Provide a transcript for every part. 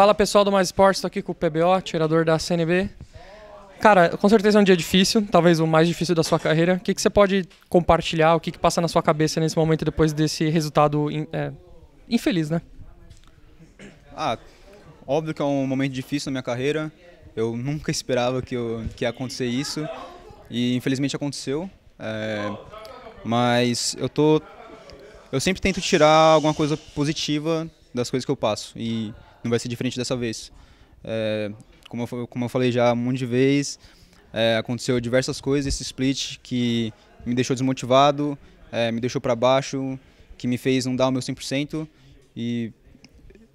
Fala pessoal do Mais Esportes, estou aqui com o PBO, tirador da CNB. Cara, com certeza é um dia difícil, talvez o mais difícil da sua carreira. O que, que você pode compartilhar, o que, que passa na sua cabeça nesse momento depois desse resultado in, é, infeliz, né? Ah, óbvio que é um momento difícil na minha carreira. Eu nunca esperava que, eu, que ia acontecer isso e infelizmente aconteceu. É, mas eu tô, eu sempre tento tirar alguma coisa positiva das coisas que eu passo e não vai ser diferente dessa vez. É, como, eu, como eu falei já um monte de vezes, é, aconteceu diversas coisas esse split que me deixou desmotivado, é, me deixou para baixo, que me fez não dar o meu 100%. E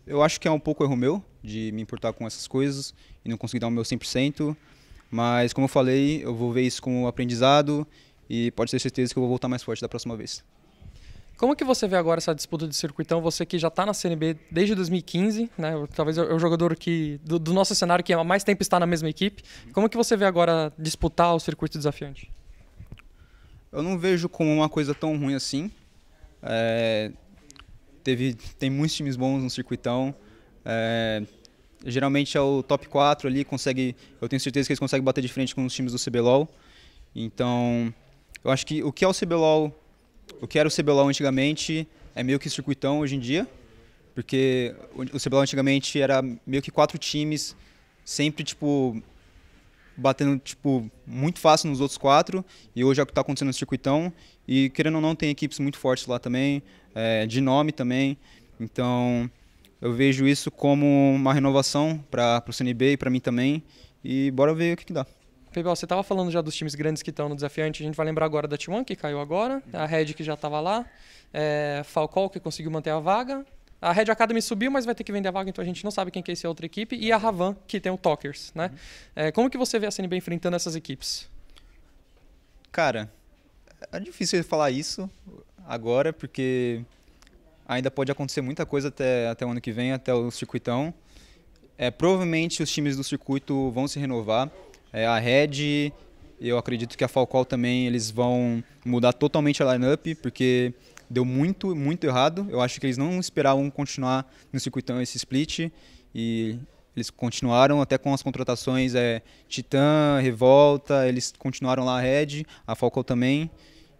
eu acho que é um pouco erro meu de me importar com essas coisas e não conseguir dar o meu 100%. Mas, como eu falei, eu vou ver isso como aprendizado e pode ter certeza que eu vou voltar mais forte da próxima vez. Como que você vê agora essa disputa de circuitão? Você que já está na CNB desde 2015, né? Talvez é o jogador que do, do, nosso cenário que há mais tempo está na mesma equipe. Como que você vê agora disputar o circuito desafiante? Eu não vejo como uma coisa tão ruim assim. É, teve, tem muitos times bons no circuitão. É, geralmente é o top 4 ali, consegue, eu tenho certeza que eles conseguem bater de frente com os times do CBLOL. Então, eu acho que o que é o CBLOL o que era o CBLOL antigamente é meio que circuitão hoje em dia, porque o CBLOL antigamente era meio que quatro times, sempre, tipo, batendo, tipo, muito fácil nos outros quatro, e hoje é o que está acontecendo no circuitão, e querendo ou não, tem equipes muito fortes lá também, é, de nome também, então eu vejo isso como uma renovação para o CNB e para mim também, e bora ver o que, que dá. PBO, você estava falando já dos times grandes que estão no desafiante. A gente vai lembrar agora da T1, que caiu agora. A Red, que já estava lá. É, Falcol, que conseguiu manter a vaga. A Red Academy subiu, mas vai ter que vender a vaga, então a gente não sabe quem que é essa outra equipe. E a Ravan, que tem o Talkers, né? Uhum. É, como que você vê a CNB enfrentando essas equipes? Cara, é difícil falar isso agora, porque ainda pode acontecer muita coisa até, até o ano que vem, até o circuitão. É, provavelmente os times do circuito vão se renovar. É, a Red, eu acredito que a Falcao também, eles vão mudar totalmente a lineup, porque deu muito, muito errado. Eu acho que eles não esperavam continuar no circuitão esse split e eles continuaram até com as contratações é, Titã, Revolta, eles continuaram lá a Red, a Falcao também.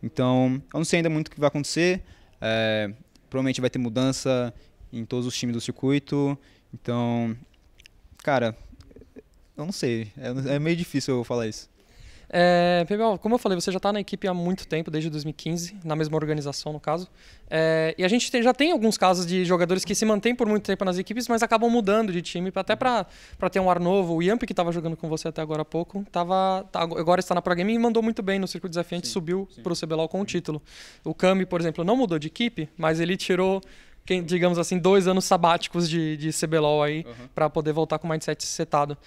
Então, eu não sei ainda muito o que vai acontecer. É, provavelmente vai ter mudança em todos os times do circuito. Então, cara, eu não sei. É, é meio difícil eu falar isso. É, como eu falei, você já está na equipe há muito tempo, desde 2015, na mesma organização, no caso. É, e a gente tem, já tem alguns casos de jogadores que se mantêm por muito tempo nas equipes, mas acabam mudando de time, até para ter um ar novo. O Yamp, que estava jogando com você até agora há pouco, tava, tá, agora está na Pro Game e mandou muito bem no Circuito Desafiante, sim, subiu para o CBLOL com o um título. O Kami, por exemplo, não mudou de equipe, mas ele tirou quem, digamos assim, dois anos sabáticos de, de CBLOL aí, uhum. para poder voltar com o mindset setado.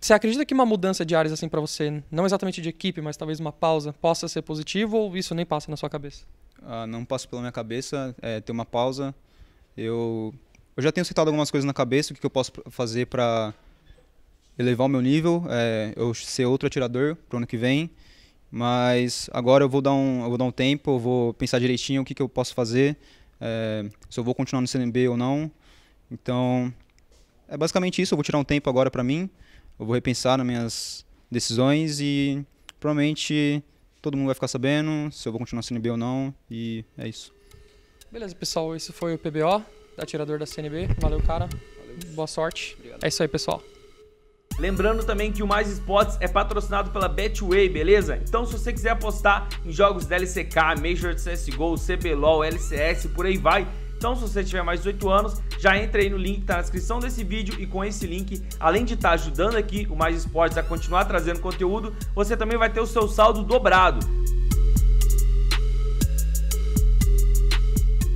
Você acredita que uma mudança de áreas assim para você, não exatamente de equipe, mas talvez uma pausa, possa ser positivo ou isso nem passa na sua cabeça? Ah, não passa pela minha cabeça. É, ter uma pausa, eu eu já tenho citado algumas coisas na cabeça, o que, que eu posso fazer para elevar o meu nível, é, eu ser outro atirador pro ano que vem, mas agora eu vou dar um, eu vou dar um tempo, eu vou pensar direitinho o que, que eu posso fazer, é, se eu vou continuar no CNB ou não. Então, é basicamente isso, eu vou tirar um tempo agora para mim, eu vou repensar nas minhas decisões e provavelmente todo mundo vai ficar sabendo se eu vou continuar na CNB ou não. E é isso. Beleza, pessoal. Esse foi o PBO, atirador da CNB. Valeu, cara. Valeu. Boa sorte. Obrigado. É isso aí, pessoal. Lembrando também que o Mais Esportes é patrocinado pela Betway, beleza? Então se você quiser apostar em jogos da LCK, Major de CSGO, CBLOL, LCS, por aí vai, então, se você tiver mais de 18 anos, já entra aí no link que tá na descrição desse vídeo e com esse link, além de estar tá ajudando aqui o Mais Esportes a continuar trazendo conteúdo, você também vai ter o seu saldo dobrado.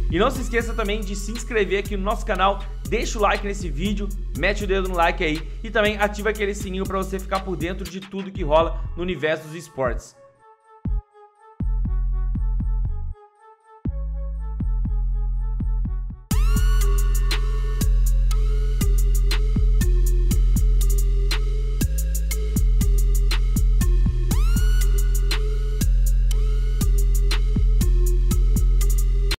E não se esqueça também de se inscrever aqui no nosso canal, deixa o like nesse vídeo, mete o dedo no like aí e também ativa aquele sininho para você ficar por dentro de tudo que rola no universo dos esportes.